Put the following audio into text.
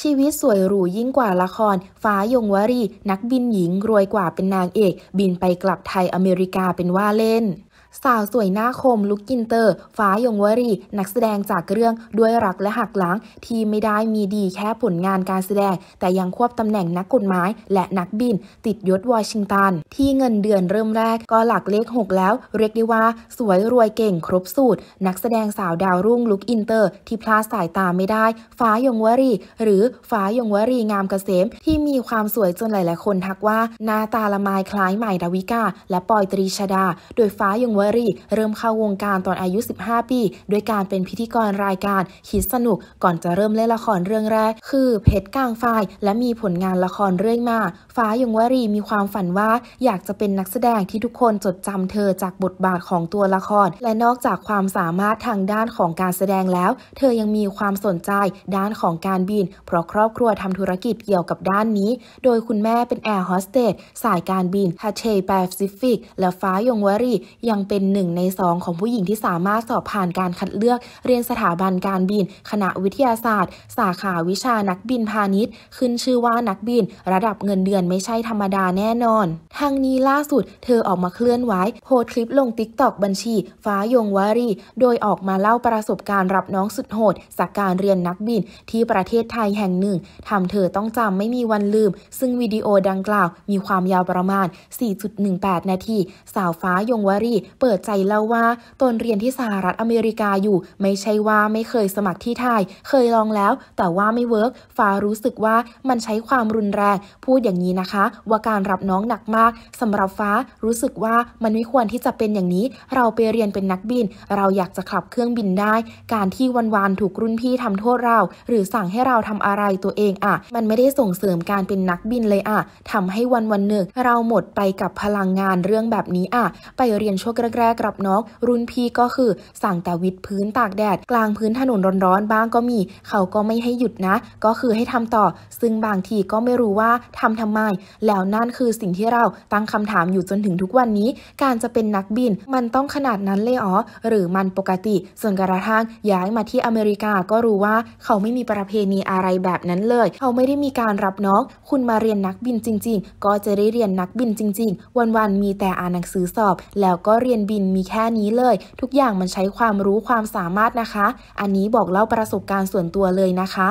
ชีวิตสวยหรูยิ่งกว่าละคร ฟ้ายงวรีนักบินหญิงรวยกว่าเป็นนางเอก บินไปกลับไทยอเมริกาเป็นว่าเล่นสาวสวยหน้าคมลุกกินเตอร์ ฟ้ายงวรีนักแสดงจากเรื่องด้วยรักและหักหลัง ที่ไม่ได้มีดีแค่ผลงานการแสดง แต่ยังควบตำแหน่งนักกฎหมายและนักบิน ติดยศวอชิงตันที่เงินเดือนเริ่มแรกก็หลักเลข 6 แล้ว เรียกได้ว่า สวยรวยเก่งครบสูตรนักแสดงสาวดาวรุ่งลุกอินเตอร์ที่พลาดสายตาไม่ได้ ฟ้ายงวรีหรือฟ้ายงวรีงามเกษม ที่มีความสวยจนหลายๆคนทักว่าหน้าตาละไมคล้ายใหม่ดาวิกาและปอยตรีชดา โดยฟ้ายงวรีเริ่มเข้าวงการตอนอายุ 15 ปี ด้วยการเป็นพิธีกรรายการคิดสนุก ก่อนจะเริ่มเล่นละครเรื่องแรก คือเพชรกลางฝ่ายและมีผลงานละครเรื่อยมาฟ้ายงวรีมีความฝันว่า อยากจะเป็นนักแสดงที่ทุกคนจดจำเธอจากบทบาทของตัวละคร และนอกจากความสามารถทางด้านของการแสดงแล้ว เธอยังมีความสนใจด้านของการบิน เพราะครอบครัวทำธุรกิจเกี่ยวกับด้านนี้ โดยคุณแม่เป็นแอร์โฮสเตส สายการบินทาเชยแปซิฟิกและฟ้ายงวรียังเป็นหนึ่งในสองของผู้หญิงที่สามารถสอบผ่านการคัดเลือก เรียนสถาบันการบินคณะวิทยาศาสตร์ สาขาวิชานักบินพาณิชย์ขึ้นชื่อว่านักบิน ระดับเงินเดือนไม่ใช่ธรรมดาแน่นอนทางนี้ล่าสุด เธอออกมาเคลื่อนไหวโพสคลิปลงติ๊กตอกบัญชี ฟ้ายงวารี โดยออกมาเล่าประสบการณ์รับน้องสุดโหดจากการเรียนนักบินที่ประเทศไทยแห่งหนึ่งทำเธอต้องจำไม่มีวันลืม ซึ่งวิดีโอดังกล่าวมีความยาวประมาณ 4.18 นาทีสาวฟ้ายงวารีเปิดใจเล่าว่าตนเรียนที่สหรัฐอเมริกาอยู่ ไม่ใช่ว่าไม่เคยสมัครที่ไทยเคยลองแล้ว แต่ว่าไม่เวิร์กฟ้ารู้สึกว่ามันใช้ความรุนแรง พูดอย่างนี้นะคะ ว่าการรับน้องหนักมาก สำหรับฟ้ารู้สึกว่ามันไม่ควรที่จะเป็นอย่างนี้เราไปเรียนเป็นนักบิน เราอยากจะขับเครื่องบินได้ การที่วันๆถูกรุ่นพี่ทำโทษเรา หรือสั่งให้เราทำอะไรตัวเองอะ่ะมันไม่ได้ส่งเสริมการเป็นนักบินเลยอะ่ะทำให้วันวันหนึ่งเราหมดไปกับพลังงานเรื่องแบบนี้อะ่ะ ไปเรียนชั่วกระแรกๆกับนกรุ่นพี่ก็คือสั่งแต่วิดพื้นตากแดด กลางพื้นถนนร้อนๆบ้างก็มี เขาก็ไม่ให้หยุดนะก็คือให้ทำต่อ ซึ่งบางทีก็ไม่รู้ว่าทำทำไม แล้วนั่นคือสิ่งที่เราตั้งคำถามอยู่ จนถึงทุกวันนี้การจะเป็นนักบินมันต้องขนาดนั้นเลยอ๋อหรือมันปกติ ส่วนกระทั่งย้ายมาที่อเมริกาก็รู้ว่าเขาไม่มีประเพณีอะไรแบบนั้นเลย เขาไม่ได้มีการรับน้องคุณมาเรียนนักบินจริง ๆ ก็จะได้เรียนนักบินจริง ๆ วันๆมีแต่อ่านหนังสือสอบ แล้วก็เรียนนบินมีแค่นี้เลย ทุกอย่างมันใช้ความรู้ความสามารถนะคะ อันนี้บอกเล่าประสบการณ์ส่วนตัวเลยนะคะ